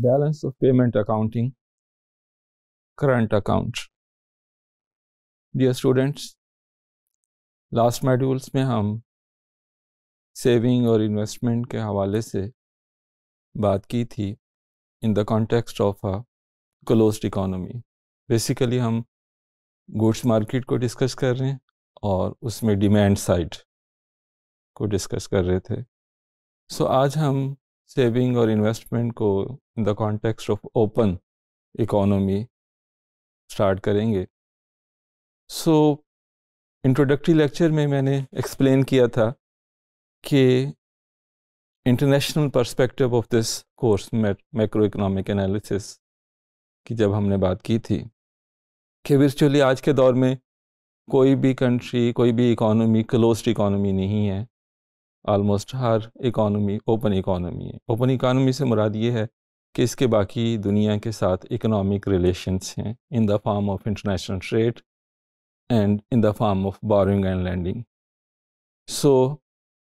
balance of payment accounting current account dear students last modules में हम saving और investment के हवाले से बात की थी in the context of a close economy basically हम गुड्स मार्केट को डिस्कस कर रहे हैं और उसमें डिमांड साइड को डिस्कस कर रहे थे सो so, आज हम सेविंग और इन्वेस्टमेंट को in the context of open economy start करेंगे सो इंट्रोडक्टरी लेक्चर में मैंने एक्सप्लेन किया था कि international perspective of this course micro economic analysis की जब हमने बात की थी कि वर्चुअली आज के दौर में कोई भी कंट्री कोई भी इकोनॉमी क्लोज इकोनॉमी नहीं है आलमोस्ट हर इकॉनमी ओपन इकॉनमी है ओपन इकॉनमी से मुराद ये है कि इसके बाकी दुनिया के साथ इकनॉमिक रिलेशंस हैं in the form of international trade and in the form of borrowing and lending so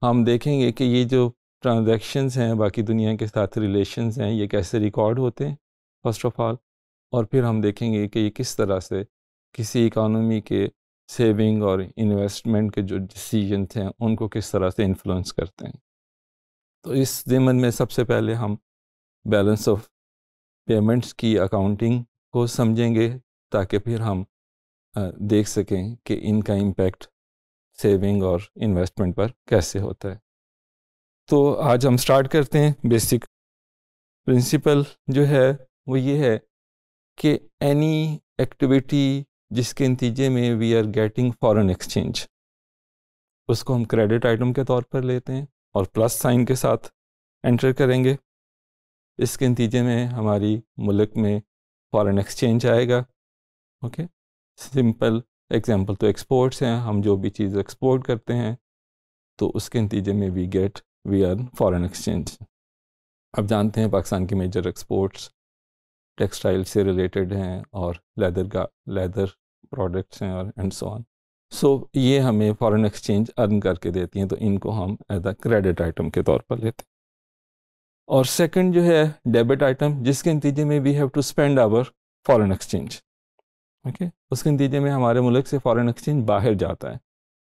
हम देखेंगे कि ये जो ट्रांजेक्शन हैं बाकी दुनिया के साथ रिलेशन हैं ये कैसे रिकॉर्ड होते हैं फर्स्ट ऑफ ऑल और फिर हम देखेंगे कि ये किस तरह से किसी इकानमी के सेविंग और इन्वेस्टमेंट के जो डिसीजन थे उनको किस तरह से इन्फ्लुएंस करते हैं तो इस ज़मन में सबसे पहले हम बैलेंस ऑफ पेमेंट्स की अकाउंटिंग को समझेंगे ताकि फिर हम देख सकें कि इनका इम्पेक्ट सेविंग और इन्वेस्टमेंट पर कैसे होता है तो आज हम स्टार्ट करते हैं बेसिक प्रिंसिपल जो है वो ये है कि एनी एक्टिविटी जिसके नतीजे में we are getting foreign exchange उसको हम क्रेडिट आइटम के तौर पर लेते हैं और प्लस साइन के साथ एंटर करेंगे इसके नतीजे में हमारी मुल्क में फॉरेन एक्सचेंज आएगा ओके सिंपल एग्जांपल तो एक्सपोर्ट्स हैं हम जो भी चीज़ एक्सपोर्ट करते हैं तो उसके नतीजे में we get we are foreign exchange अब जानते हैं पाकिस्तान की मेजर एक्सपोर्ट्स टेक्सटाइल से रिलेटेड हैं और लेदर का लेदर प्रोडक्ट्स हैं और एंड सो ऑन सो ये हमें फॉरेन एक्सचेंज अर्न करके देती हैं तो इनको हम एज अ क्रेडिट आइटम के तौर पर लेते हैं और सेकंड जो है डेबिट आइटम जिसके नतीजे में we have to spend our foreign exchange okay उसके नतीजे में हमारे मुल्क से फॉरेन एक्सचेंज बाहर जाता है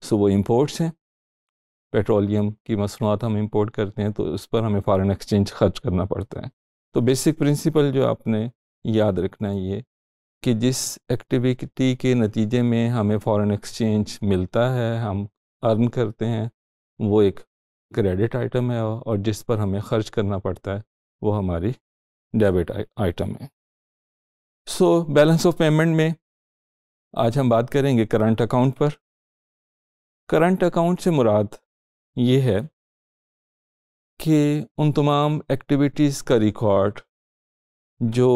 सो वो इम्पोर्ट्स हैं पेट्रोलियम की मसनूआत हम इम्पोर्ट करते हैं तो उस पर हमें फॉरेन एक्सचेंज खर्च करना पड़ता है तो बेसिक प्रिंसिपल जो आपने याद रखना है ये कि जिस एक्टिविटी के नतीजे में हमें फॉरेन एक्सचेंज मिलता है हम अर्न करते हैं वो एक क्रेडिट आइटम है और जिस पर हमें खर्च करना पड़ता है वो हमारी डेबिट आइटम है सो बैलेंस ऑफ पेमेंट में आज हम बात करेंगे करंट अकाउंट पर करंट अकाउंट से मुराद ये है कि उन तमाम एक्टिविटीज़ का रिकॉर्ड जो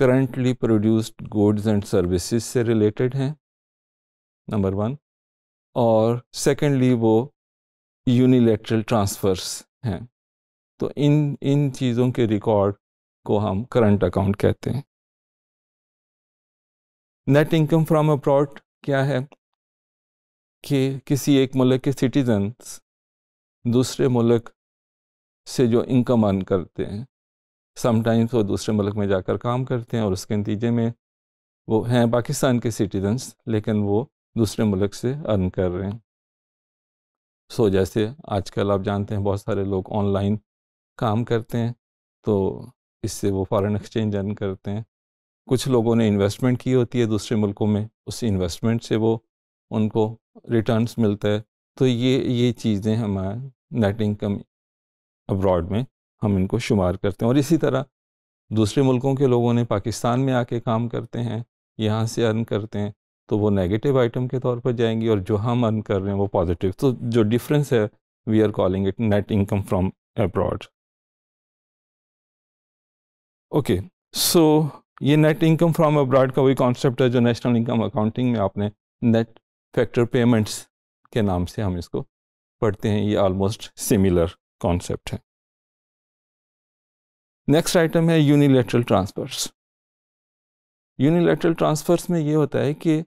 currently produced goods and services से रिलेटेड हैं नंबर वन और सेकेंडली वो यूनिलेटरल ट्रांसफ़र्स हैं तो इन इन चीज़ों के रिकॉर्ड को हम करंट अकाउंट कहते हैं नेट इनकम फ्रॉम अब्रॉड क्या है कि किसी एक मुल्क के सिटीजन्स दूसरे मुल्क से जो इनकम अर्न करते हैं समटाइम्स वो दूसरे मुल्क में जाकर काम करते हैं और उसके नतीजे में वो हैं पाकिस्तान के सिटीजन्स लेकिन वो दूसरे मुल्क से अर्न कर रहे हैं सो so, जैसे आजकल आप जानते हैं बहुत सारे लोग ऑनलाइन काम करते हैं तो इससे वो फॉरेन एक्सचेंज अर्न करते हैं कुछ लोगों ने इन्वेस्टमेंट की होती है दूसरे मुल्कों में उस इन्वेस्टमेंट से वो उनको रिटर्न मिलता है तो ये ये चीज़ें हमारे नेट इनकम अब्रॉड में हम इनको शुमार करते हैं और इसी तरह दूसरे मुल्कों के लोगों ने पाकिस्तान में आके काम करते हैं यहाँ से अर्न करते हैं तो वो नेगेटिव आइटम के तौर पर जाएंगी और जो हम अर्न कर रहे हैं वो पॉजिटिव तो जो डिफरेंस है we are calling it net income from abroad okay so ये नेट इनकम फ्रॉम अब्रॉड का वही कॉन्सेप्ट है जो नेशनल इनकम अकाउंटिंग में आपने नेट फैक्टर पेमेंट्स के नाम से हम इसको पढ़ते हैं ये ऑलमोस्ट सिमिलर कॉन्सेप्ट है नेक्स्ट आइटम है यूनिलेटरल ट्रांसफर्स यूनिलेटरल ट्रांसफर्स में ये होता है कि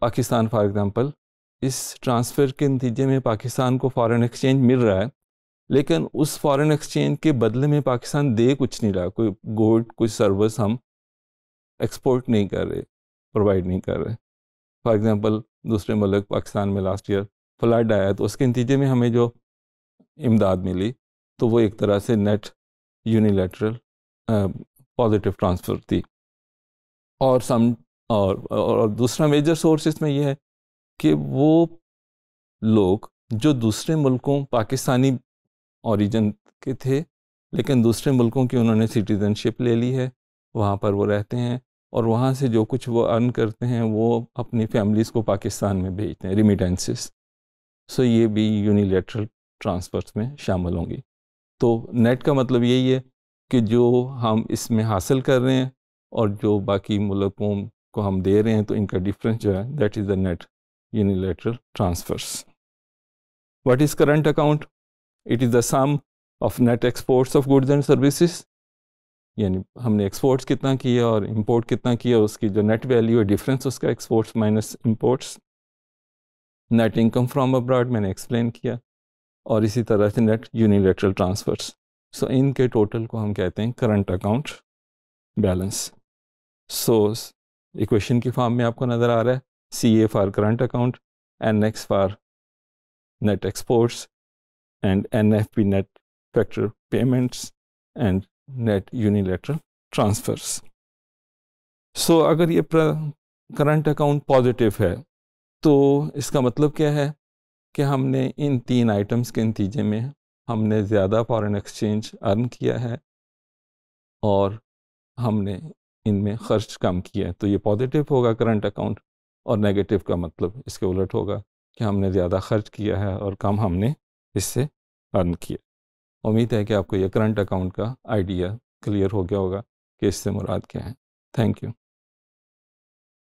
पाकिस्तान फॉर एग्जांपल इस ट्रांसफ़र के नतीजे में पाकिस्तान को फॉरेन एक्सचेंज मिल रहा है लेकिन उस फॉरेन एक्सचेंज के बदले में पाकिस्तान दे कुछ नहीं रहा कोई गोल्ड कोई सर्विस हम एक्सपोर्ट नहीं कर रहे प्रोवाइड नहीं कर रहे फॉर एग्ज़ाम्पल दूसरे मुल्क पाकिस्तान में लास्ट ईयर फ्लड आया तो उसके नतीजे में हमें जो इमदाद मिली तो वो एक तरह से net unilateral positive uh, transfer थी और सम और, और दूसरा मेजर सोर्स इसमें यह है कि वो लोग जो दूसरे मुल्कों पाकिस्तानी ओरिजिन के थे लेकिन दूसरे मुल्कों की उन्होंने सिटीज़नशिप ले ली है वहाँ पर वो रहते हैं और वहाँ से जो कुछ वो अर्न करते हैं वो अपनी फैमिलीज़ को पाकिस्तान में भेजते हैं रिमिटेंसेस सो ये भी यूनिलेटरल ट्रांसफर्स में शामिल होंगी तो नेट का मतलब यही है कि जो हम इसमें हासिल कर रहे हैं और जो बाकी मुल्कों को हम दे रहे हैं तो इनका डिफरेंस जो है that is the net unilateral transfers what is current account it is the sum of net exports of goods and services यानी हमने एक्सपोर्ट्स कितना किया और इम्पोर्ट कितना किया उसकी जो नेट वैल्यू है डिफरेंस उसका exports minus imports net income from abroad मैंने एक्सप्लेन किया और इसी तरह से नेट यूनिलेटरल ट्रांसफ़र्स सो इनके टोटल को हम कहते हैं current account balance so equation की फॉर्म में आपको नज़र आ रहा है C A for current account N X for net exports and N F P net factor payments and net unilateral transfers so अगर ये करंट अकाउंट पॉजिटिव है तो इसका मतलब क्या है कि हमने इन तीन आइटम्स के नतीजे में हमने ज़्यादा फॉरेन एक्सचेंज अर्न किया है और हमने इनमें खर्च कम किया है तो ये पॉजिटिव होगा करंट अकाउंट और नेगेटिव का मतलब इसके उलट होगा कि हमने ज़्यादा खर्च किया है और कम हमने इससे अर्न किया उम्मीद है कि आपको यह करंट अकाउंट का आइडिया क्लियर हो गया होगा कि इससे मुराद क्या है थैंक यू